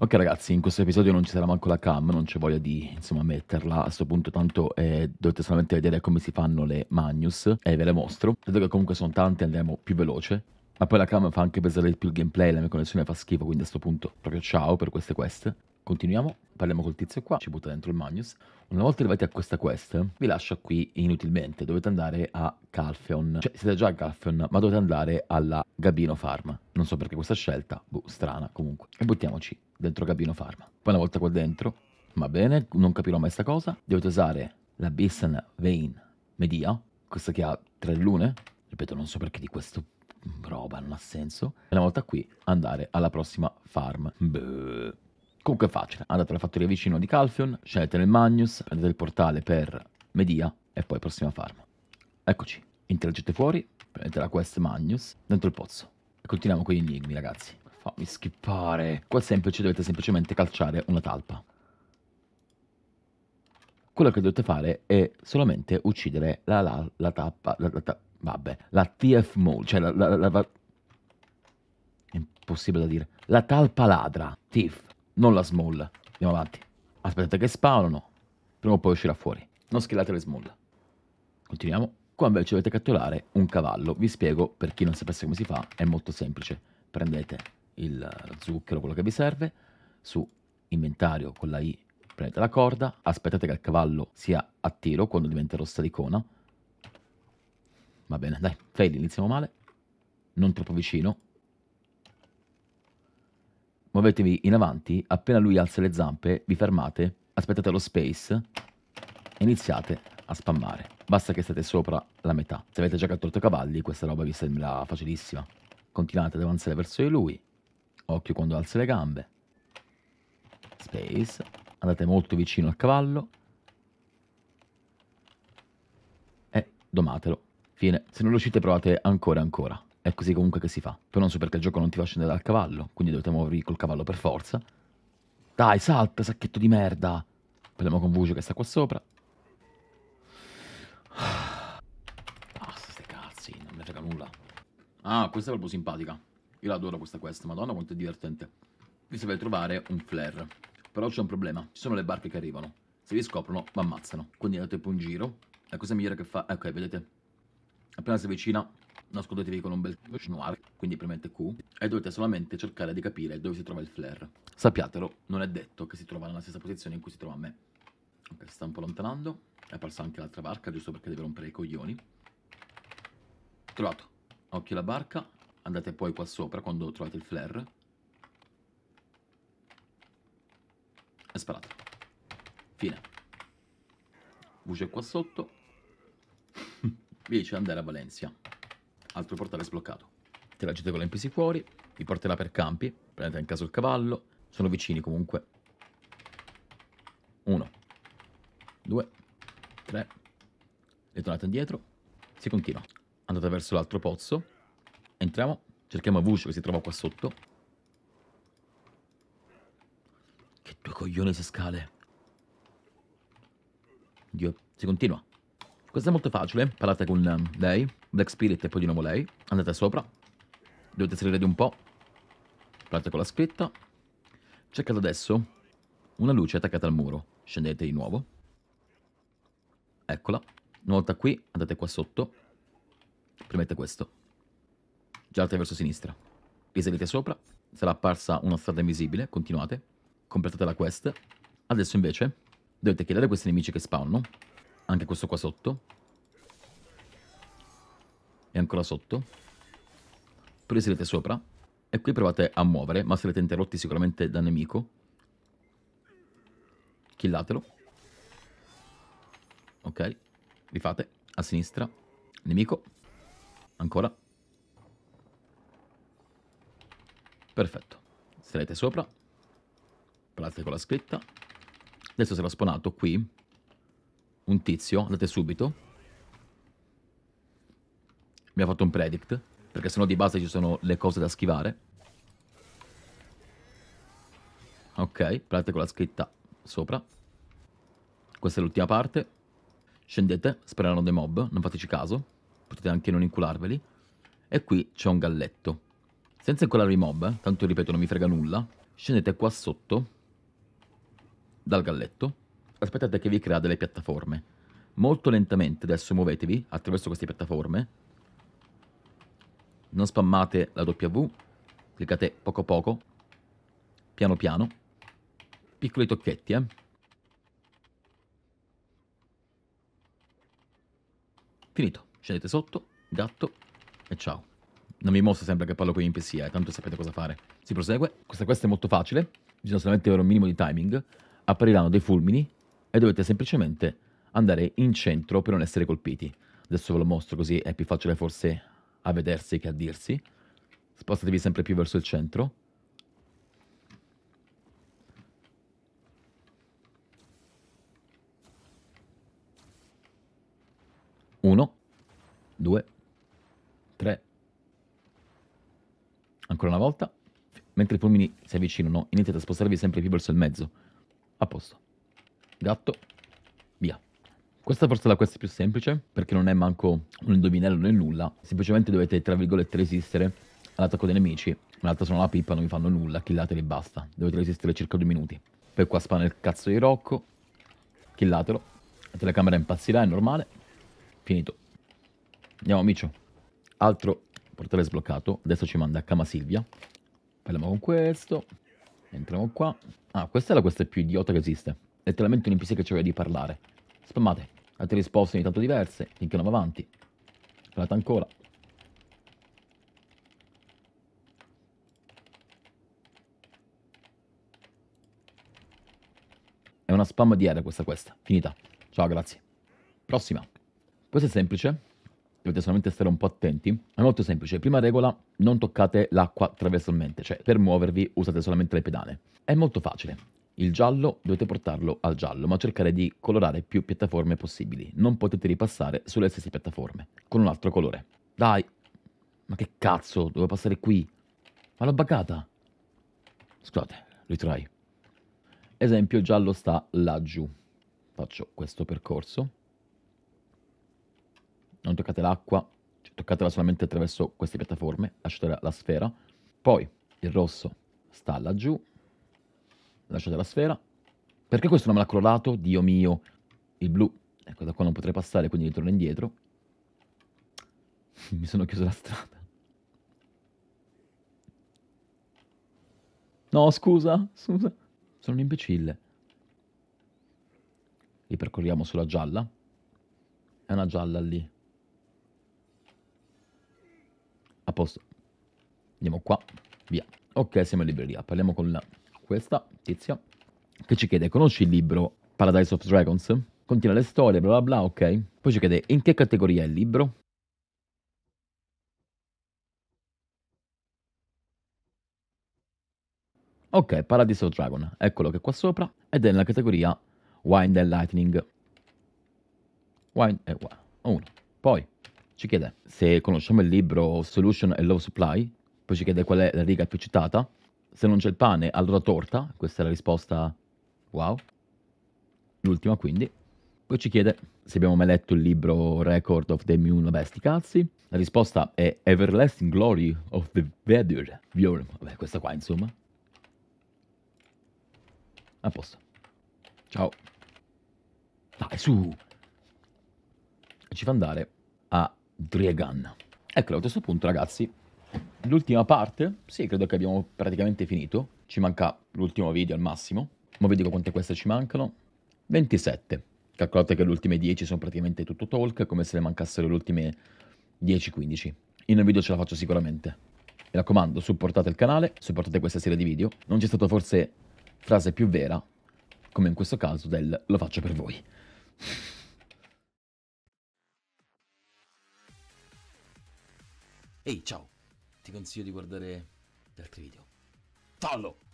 Ok ragazzi, in questo episodio non ci sarà manco la cam, non c'è voglia di insomma metterla a questo punto, tanto eh, dovete solamente vedere come si fanno le Magnus e eh, ve le mostro. Vedo che comunque sono tante, andiamo più veloce. Ma poi la cam fa anche pesare più il gameplay, la mia connessione fa schifo, quindi a questo punto proprio ciao per queste quest. Continuiamo, parliamo col tizio qua, ci butta dentro il Magnus. Una volta arrivati a questa quest, vi lascio qui inutilmente, dovete andare a Calfeon. Cioè, siete già a Calfeon, ma dovete andare alla Gabino Farm. Non so perché questa scelta, boh, strana comunque. E buttiamoci dentro Capino Farm. Poi una volta qua dentro, va bene, non capirò mai sta cosa, devo usare la Bison Vein Media, questa che ha tre lune, ripeto non so perché di questo roba non ha senso, e una volta qui andare alla prossima farm. Beh. Comunque è facile, andate alla fattoria vicino di Calfion, scegliete nel Magnus, prendete il portale per Media e poi prossima farm. Eccoci, interagite fuori, prendete la quest Magnus dentro il pozzo. E continuiamo con gli enigmi ragazzi. Fammi schippare. Qua semplice dovete semplicemente calciare una talpa. Quello che dovete fare è solamente uccidere la, la, la tappa, la, la, ta, vabbè, la TF Mole, cioè la, la, la, la... È impossibile da dire. La talpa ladra, TIF, non la small. Andiamo avanti. Aspettate che spawnano, prima o poi uscirà fuori. Non schillate le small. Continuiamo. Qua invece dovete catturare un cavallo. Vi spiego, per chi non sapesse come si fa, è molto semplice. Prendete il, zucchero, quello che vi serve, su inventario con la I prendete la corda, aspettate che il cavallo sia a tiro quando diventa rossa l'icona. Va bene, dai, fail, iniziamo male. Non troppo vicino. Muovetevi in avanti, appena lui alza le zampe, vi fermate, aspettate lo space e iniziate a spammare. Basta che state sopra la metà. Se avete già catturato cavalli, questa roba vi sembra facilissima. Continuate ad avanzare verso di lui, Occhio quando alza le gambe. Space. Andate molto vicino al cavallo. E domatelo. Fine. Se non riuscite provate ancora ancora. È così comunque che si fa. Però non so perché il gioco non ti fa scendere dal cavallo. Quindi dovete muovervi col cavallo per forza. Dai, salta, sacchetto di merda. Parliamo con Vuce che sta qua sopra. Basta, ah, ste cazzi, non mi frega nulla. Ah, questa è proprio simpatica. Io adoro questa quest, madonna quanto è divertente. Qui si deve trovare un flare. Però c'è un problema, ci sono le barche che arrivano. Se vi scoprono, mi ammazzano. Quindi andate un giro. La cosa migliore che fa... Ok, vedete? Appena si avvicina, nascondetevi con un bel noir, quindi premete Q, e dovete solamente cercare di capire dove si trova il flare. Sappiatelo, non è detto che si trova nella stessa posizione in cui si trova me. Ok, si sta un po' allontanando, è apparsa anche l'altra barca, giusto perché deve rompere i coglioni. Trovato. Occhio alla barca, andate poi qua sopra quando trovate il flare e sparate fine buce qua sotto vi dice andare a Valencia altro portale sbloccato te interagite con l'NPC fuori vi porterà per campi prendete in caso il cavallo sono vicini comunque 1 2 3 ritornate indietro si continua andate verso l'altro pozzo Entriamo, cerchiamo Vush che si trova qua sotto. Che due coglioni se scale. Dio, si continua. Questo è molto facile, parlate con ehm, lei, Black Spirit e poi di nuovo lei. Andate sopra, dovete salire di un po'. Parlate con la scritta. Cercate adesso una luce attaccata al muro. Scendete di nuovo. Eccola. Una volta qui, andate qua sotto. Premete questo girate verso sinistra. Risalite sopra, sarà apparsa una strada invisibile, continuate, completate la quest. Adesso invece dovete killare questi nemici che spawnano, anche questo qua sotto, e ancora sotto. Poi risalite sopra, e qui provate a muovere, ma sarete interrotti sicuramente dal nemico. Killatelo. Ok, rifate, a sinistra, nemico, ancora, Perfetto. Strete sopra. Palazzo con la scritta. Adesso sarà spawnato qui un tizio. Andate subito. Mi ha fatto un predict. Perché sennò di base ci sono le cose da schivare. Ok, palazzo con la scritta sopra. Questa è l'ultima parte. Scendete, sparano dei mob, non fateci caso. Potete anche non incularveli. E qui c'è un galletto. Senza incollare i mob, eh, tanto ripeto non mi frega nulla, scendete qua sotto, dal galletto, aspettate che vi crea delle piattaforme. Molto lentamente adesso muovetevi attraverso queste piattaforme, non spammate la W, cliccate poco poco, piano piano, piccoli tocchetti, eh. Finito, scendete sotto, gatto e ciao. Non mi mostro sempre che parlo con gli NPC, eh, tanto sapete cosa fare. Si prosegue. Questa quest è molto facile, bisogna solamente avere un minimo di timing. Appariranno dei fulmini e dovete semplicemente andare in centro per non essere colpiti. Adesso ve lo mostro così è più facile forse a vedersi che a dirsi. Spostatevi sempre più verso il centro. Uno, due, tre. Ancora una volta. Mentre i fulmini si avvicinano, iniziate a spostarvi sempre più verso il mezzo. A posto. Gatto. Via. Questa forse è la quest più semplice, perché non è manco un indovinello né nulla. Semplicemente dovete, tra virgolette, resistere all'attacco dei nemici. Ma l'altra sono la pipa, non vi fanno nulla, killateli e basta. Dovete resistere circa due minuti. Poi qua spana il cazzo di Rocco. Killatelo. La telecamera impazzirà, è normale. Finito. Andiamo, amico. Altro Portale sbloccato. Adesso ci manda a Kama Silvia. Parliamo con questo. Entriamo qua. Ah, questa è la quest più idiota che esiste. Letteralmente un NPC che cerca di parlare. Spammate. Altre risposte ogni tanto diverse. Finché andiamo avanti. Parlate ancora. È una spam di R questa questa. Finita. Ciao, grazie. Prossima. Questa è semplice dovete solamente stare un po' attenti. È molto semplice. Prima regola, non toccate l'acqua trasversalmente, cioè per muovervi usate solamente le pedane. È molto facile. Il giallo dovete portarlo al giallo, ma cercare di colorare più piattaforme possibili. Non potete ripassare sulle stesse piattaforme, con un altro colore. Dai! Ma che cazzo, devo passare qui? Ma l'ho bagata! Scusate, ritrai. Esempio, il giallo sta laggiù. Faccio questo percorso non toccate l'acqua, cioè toccatela solamente attraverso queste piattaforme, lasciate la, la sfera. Poi il rosso sta laggiù, lasciate la sfera. Perché questo non me l'ha colorato? Dio mio, il blu. Ecco, da qua non potrei passare, quindi ritorno indietro. Mi sono chiuso la strada. No, scusa, scusa. Sono un imbecille. Li percorriamo sulla gialla. È una gialla lì. A posto. Andiamo qua. Via. Ok, siamo in libreria. Parliamo con la... questa tizia. Che ci chiede, conosci il libro Paradise of Dragons? Continua le storie, bla bla bla, ok. Poi ci chiede, in che categoria è il libro? Ok, Paradise of Dragon, eccolo che è qua sopra, ed è nella categoria Wind and Lightning. Wind e eh, 1. Poi, ci chiede se conosciamo il libro Solution and Low Supply, poi ci chiede qual è la riga più citata. Se non c'è il pane, allora torta. Questa è la risposta wow. L'ultima quindi. Poi ci chiede se abbiamo mai letto il libro Record of the Immune Besti Cazzi. La risposta è Everlasting Glory of the Vedur. Vabbè, questa qua insomma. A posto. Ciao. Dai, su! Ci fa andare Driegan. Ecco, a questo punto ragazzi, l'ultima parte, sì, credo che abbiamo praticamente finito. Ci manca l'ultimo video al massimo. Ma vi dico quante queste ci mancano. 27. Calcolate che le ultime 10 sono praticamente tutto talk, come se ne mancassero le ultime 10-15. In un video ce la faccio sicuramente. Mi raccomando, supportate il canale, supportate questa serie di video. Non c'è stata forse frase più vera, come in questo caso, del lo faccio per voi. Ehi, ciao, ti consiglio di guardare gli altri video. Fallo!